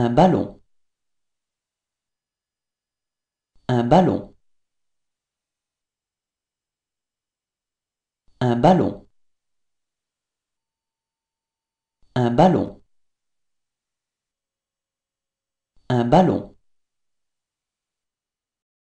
Un ballon. Un ballon. Un ballon. Un ballon. Un ballon.